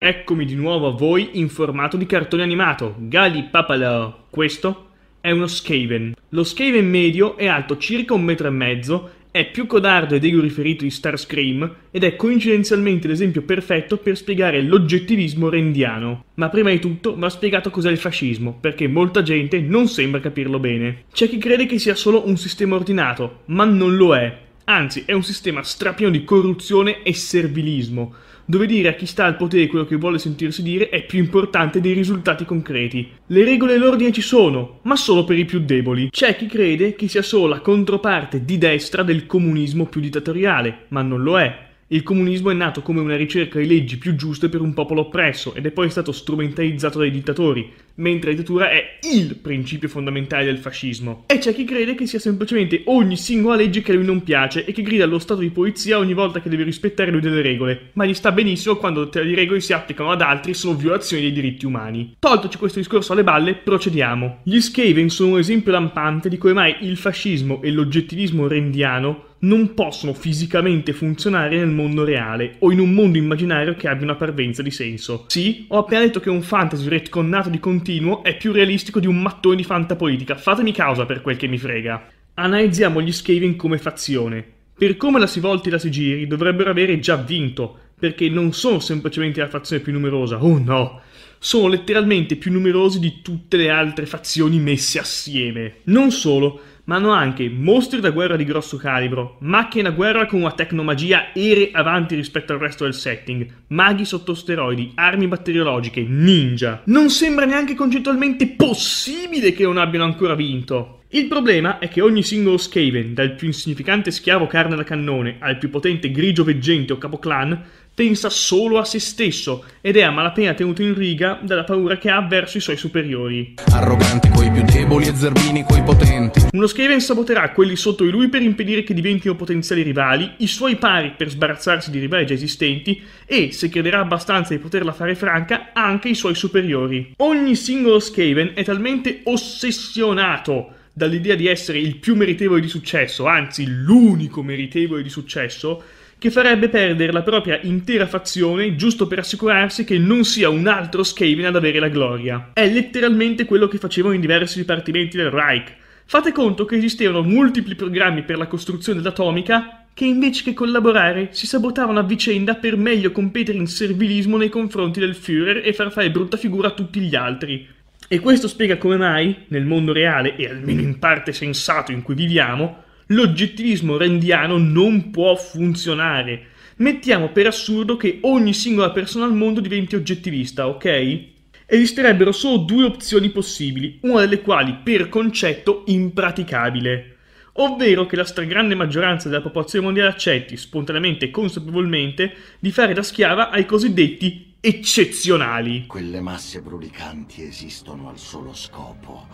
Eccomi di nuovo a voi in formato di cartone animato, Gali Papala. Questo è uno Skaven. Lo Skaven medio è alto circa un metro e mezzo, è più codardo ed ego riferito di Starscream ed è coincidenzialmente l'esempio perfetto per spiegare l'oggettivismo rendiano. Ma prima di tutto va spiegato cos'è il fascismo, perché molta gente non sembra capirlo bene. C'è chi crede che sia solo un sistema ordinato, ma non lo è. Anzi, è un sistema strapieno di corruzione e servilismo dove dire a chi sta al potere quello che vuole sentirsi dire è più importante dei risultati concreti. Le regole e l'ordine ci sono, ma solo per i più deboli. C'è chi crede che sia solo la controparte di destra del comunismo più dittatoriale, ma non lo è. Il comunismo è nato come una ricerca di leggi più giuste per un popolo oppresso ed è poi stato strumentalizzato dai dittatori, mentre la dittatura è il principio fondamentale del fascismo. E c'è chi crede che sia semplicemente ogni singola legge che a lui non piace e che grida allo stato di polizia ogni volta che deve rispettare lui delle regole, ma gli sta benissimo quando le regole si applicano ad altri solo violazioni dei diritti umani. Toltoci questo discorso alle balle, procediamo. Gli Skaven sono un esempio lampante di come mai il fascismo e l'oggettivismo rendiano non possono fisicamente funzionare nel mondo reale o in un mondo immaginario che abbia una parvenza di senso. Sì, ho appena detto che un fantasy retconnato di continuo è più realistico di un mattone di fantapolitica, fatemi causa per quel che mi frega. Analizziamo gli Skaven come fazione. Per come la si volti e la si giri, dovrebbero avere già vinto, perché non sono semplicemente la fazione più numerosa, oh no! Sono letteralmente più numerosi di tutte le altre fazioni messe assieme. Non solo, ma hanno anche mostri da guerra di grosso calibro, macchine da guerra con una tecnomagia ere avanti rispetto al resto del setting, maghi sotto steroidi, armi batteriologiche, ninja. Non sembra neanche concettualmente possibile che non abbiano ancora vinto. Il problema è che ogni singolo Skaven, dal più insignificante schiavo carne da cannone al più potente grigio veggente o capoclan, pensa solo a se stesso ed è a malapena tenuto in riga dalla paura che ha verso i suoi superiori. Arroganti coi più deboli e zerbini coi potenti. Uno Skaven saboterà quelli sotto di lui per impedire che diventino potenziali rivali, i suoi pari per sbarazzarsi di rivali già esistenti e, se crederà abbastanza di poterla fare franca, anche i suoi superiori. Ogni singolo Skaven è talmente ossessionato dall'idea di essere il più meritevole di successo, anzi l'unico meritevole di successo, che farebbe perdere la propria intera fazione giusto per assicurarsi che non sia un altro Skaven ad avere la gloria. È letteralmente quello che facevano in diversi dipartimenti del Reich. Fate conto che esistevano multipli programmi per la costruzione dell'atomica che invece che collaborare si sabotavano a vicenda per meglio competere in servilismo nei confronti del Führer e far fare brutta figura a tutti gli altri. E questo spiega come mai, nel mondo reale e almeno in parte sensato in cui viviamo, l'oggettivismo rendiano non può funzionare. Mettiamo per assurdo che ogni singola persona al mondo diventi oggettivista, ok? Esisterebbero solo due opzioni possibili, una delle quali per concetto impraticabile ovvero che la stragrande maggioranza della popolazione mondiale accetti, spontaneamente e consapevolmente, di fare da schiava ai cosiddetti eccezionali. Quelle masse brulicanti esistono al solo scopo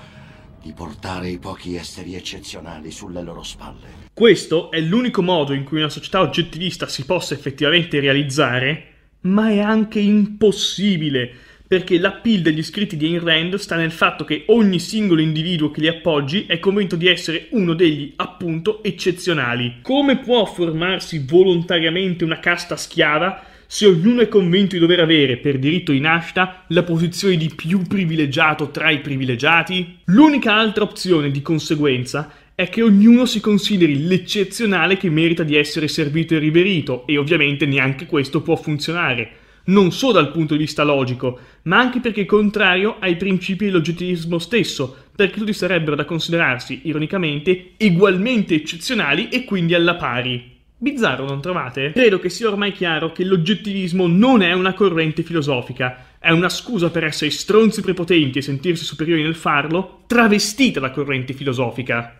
di portare i pochi esseri eccezionali sulle loro spalle. Questo è l'unico modo in cui una società oggettivista si possa effettivamente realizzare, ma è anche impossibile perché l'appeal degli iscritti di Ayn Rand sta nel fatto che ogni singolo individuo che li appoggi è convinto di essere uno degli, appunto, eccezionali. Come può formarsi volontariamente una casta schiava se ognuno è convinto di dover avere, per diritto di nascita, la posizione di più privilegiato tra i privilegiati? L'unica altra opzione, di conseguenza, è che ognuno si consideri l'eccezionale che merita di essere servito e riverito, e ovviamente neanche questo può funzionare non solo dal punto di vista logico, ma anche perché è contrario ai principi dell'oggettivismo stesso, perché tutti sarebbero da considerarsi, ironicamente, ugualmente eccezionali e quindi alla pari. Bizzarro, non trovate? Credo che sia ormai chiaro che l'oggettivismo non è una corrente filosofica, è una scusa per essere stronzi prepotenti e sentirsi superiori nel farlo, travestita da corrente filosofica.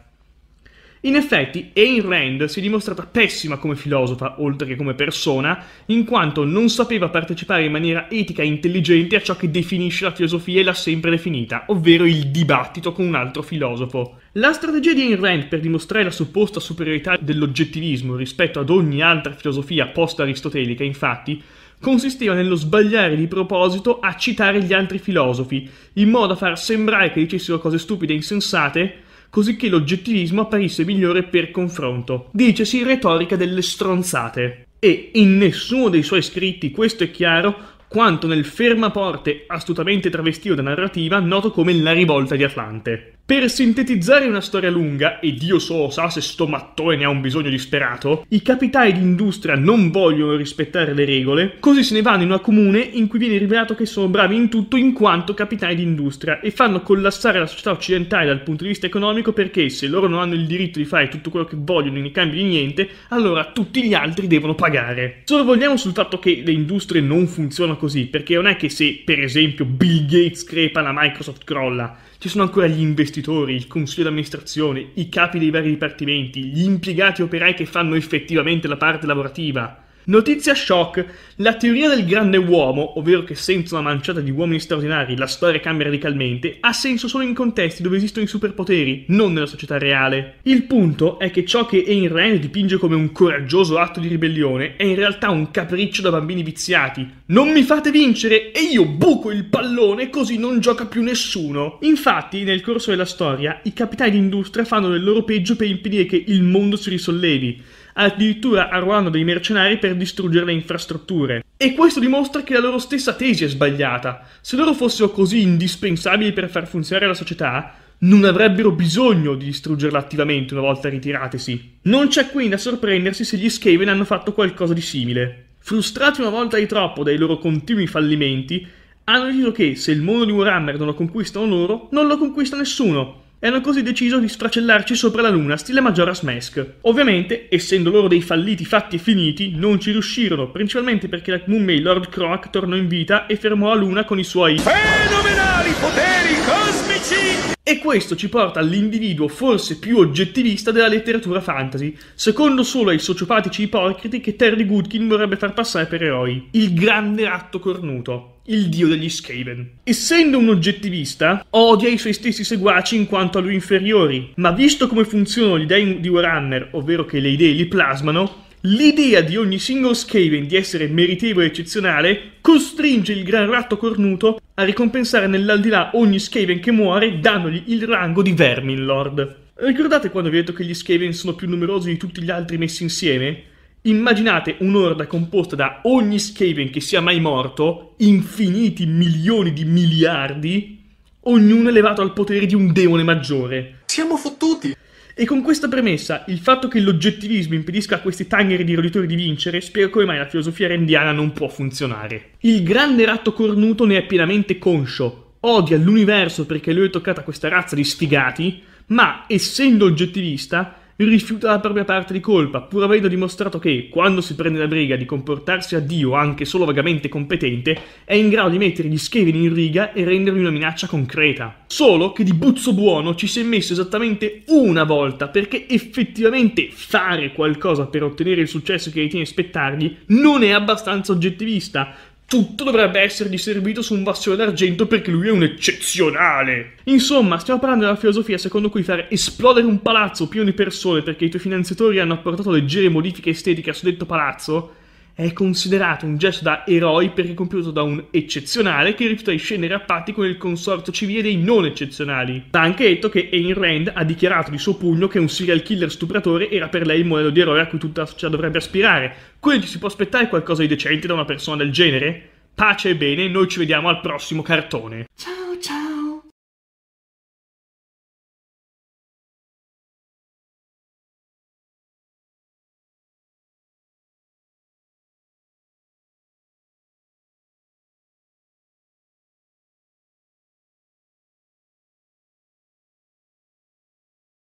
In effetti, Ayn Rand si è dimostrata pessima come filosofa, oltre che come persona, in quanto non sapeva partecipare in maniera etica e intelligente a ciò che definisce la filosofia e l'ha sempre definita, ovvero il dibattito con un altro filosofo. La strategia di Ayn Rand per dimostrare la supposta superiorità dell'oggettivismo rispetto ad ogni altra filosofia post-aristotelica, infatti, consisteva nello sbagliare di proposito a citare gli altri filosofi, in modo da far sembrare che dicessero cose stupide e insensate, cosicché l'oggettivismo apparisse migliore per confronto. Dicesi retorica delle stronzate. E in nessuno dei suoi scritti questo è chiaro quanto nel fermaporte astutamente travestito da narrativa noto come La rivolta di Atlante. Per sintetizzare una storia lunga, e Dio solo sa se sto mattone ne ha un bisogno disperato, i capitai d'industria non vogliono rispettare le regole, così se ne vanno in una comune in cui viene rivelato che sono bravi in tutto in quanto capitai d'industria e fanno collassare la società occidentale dal punto di vista economico perché se loro non hanno il diritto di fare tutto quello che vogliono in cambio di niente, allora tutti gli altri devono pagare. vogliamo sul fatto che le industrie non funzionano così, perché non è che se per esempio Bill Gates crepa la Microsoft crolla, ci sono ancora gli investitori, il consiglio d'amministrazione, i capi dei vari dipartimenti, gli impiegati operai che fanno effettivamente la parte lavorativa. Notizia shock, la teoria del grande uomo, ovvero che senza una manciata di uomini straordinari la storia cambia radicalmente, ha senso solo in contesti dove esistono i superpoteri, non nella società reale. Il punto è che ciò che Ayn Rand dipinge come un coraggioso atto di ribellione è in realtà un capriccio da bambini viziati. Non mi fate vincere e io buco il pallone così non gioca più nessuno. Infatti, nel corso della storia, i capitani d'industria fanno del loro peggio per impedire che il mondo si risollevi addirittura arruolando dei mercenari per distruggere le infrastrutture. E questo dimostra che la loro stessa tesi è sbagliata. Se loro fossero così indispensabili per far funzionare la società, non avrebbero bisogno di distruggerla attivamente una volta ritiratesi. Non c'è quindi da sorprendersi se gli Skaven hanno fatto qualcosa di simile. Frustrati una volta di troppo dai loro continui fallimenti, hanno deciso che se il mondo di Warhammer non lo conquistano loro, non lo conquista nessuno e hanno così deciso di sfracellarci sopra la luna, stile Majora's Mask. Ovviamente, essendo loro dei falliti fatti e finiti, non ci riuscirono, principalmente perché la Moonmay Lord Croak tornò in vita e fermò la luna con i suoi fenomenali poteri cosmici Amici! E questo ci porta all'individuo forse più oggettivista della letteratura fantasy, secondo solo ai sociopatici ipocriti che Terry Goodkin vorrebbe far passare per eroi, il grande ratto cornuto, il dio degli Skaven. Essendo un oggettivista, odia i suoi stessi seguaci in quanto a lui inferiori, ma visto come funzionano gli dei di Warhammer, ovvero che le idee li plasmano, L'idea di ogni singolo Skaven di essere meritevole e eccezionale costringe il gran ratto cornuto a ricompensare nell'aldilà ogni Skaven che muore dandogli il rango di Verminlord. Ricordate quando vi ho detto che gli Skaven sono più numerosi di tutti gli altri messi insieme? Immaginate un'orda composta da ogni Skaven che sia mai morto, infiniti milioni di miliardi, ognuno elevato al potere di un demone maggiore. Siamo fottuti! E con questa premessa, il fatto che l'oggettivismo impedisca a questi tangeri di roditori di vincere spiega come mai la filosofia rendiana non può funzionare. Il grande ratto cornuto ne è pienamente conscio, odia l'universo perché lui è toccata questa razza di sfigati, ma essendo oggettivista rifiuta la propria parte di colpa, pur avendo dimostrato che, quando si prende la briga di comportarsi a Dio anche solo vagamente competente, è in grado di mettere gli schevini in riga e rendergli una minaccia concreta. Solo che di Buzzo Buono ci si è messo esattamente una volta, perché effettivamente fare qualcosa per ottenere il successo che ritiene aspettargli non è abbastanza oggettivista, tutto dovrebbe essergli servito su un vassoio d'argento perché lui è un eccezionale. Insomma, stiamo parlando della filosofia secondo cui far esplodere un palazzo pieno di persone perché i tuoi finanziatori hanno apportato leggere modifiche estetiche a suddetto palazzo è considerato un gesto da eroi perché compiuto da un eccezionale che rifiuta di scendere a patti con il consorzio civile dei non eccezionali. Ha anche detto che Ayn Rand ha dichiarato di suo pugno che un serial killer stupratore era per lei il modello di eroe a cui tutta la società dovrebbe aspirare. Quindi ci si può aspettare qualcosa di decente da una persona del genere? Pace e bene, noi ci vediamo al prossimo cartone. Ciao!